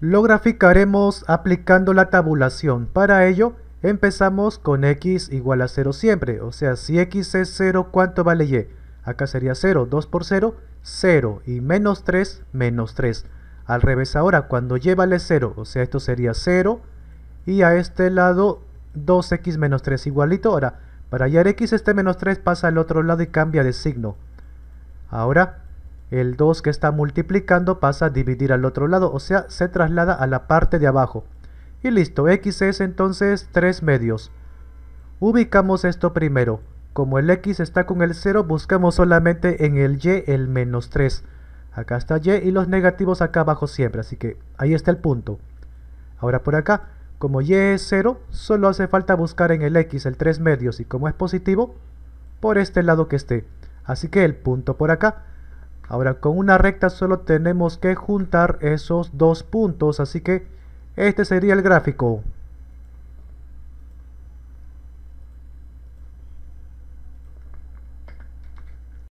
Lo graficaremos aplicando la tabulación. Para ello, empezamos con x igual a 0 siempre. O sea, si x es 0, ¿cuánto vale y? Acá sería 0, 2 por 0, 0. Y menos 3, menos 3. Al revés ahora, cuando y vale 0, o sea, esto sería 0. Y a este lado, 2x menos 3 igualito. Ahora, para hallar x este menos 3 pasa al otro lado y cambia de signo. Ahora, el 2 que está multiplicando pasa a dividir al otro lado, o sea, se traslada a la parte de abajo. Y listo, x es entonces 3 medios. Ubicamos esto primero. Como el x está con el 0, buscamos solamente en el y el menos 3. Acá está y y los negativos acá abajo siempre, así que ahí está el punto. Ahora por acá, como y es 0, solo hace falta buscar en el x el 3 medios y como es positivo, por este lado que esté. Así que el punto por acá Ahora con una recta solo tenemos que juntar esos dos puntos, así que este sería el gráfico.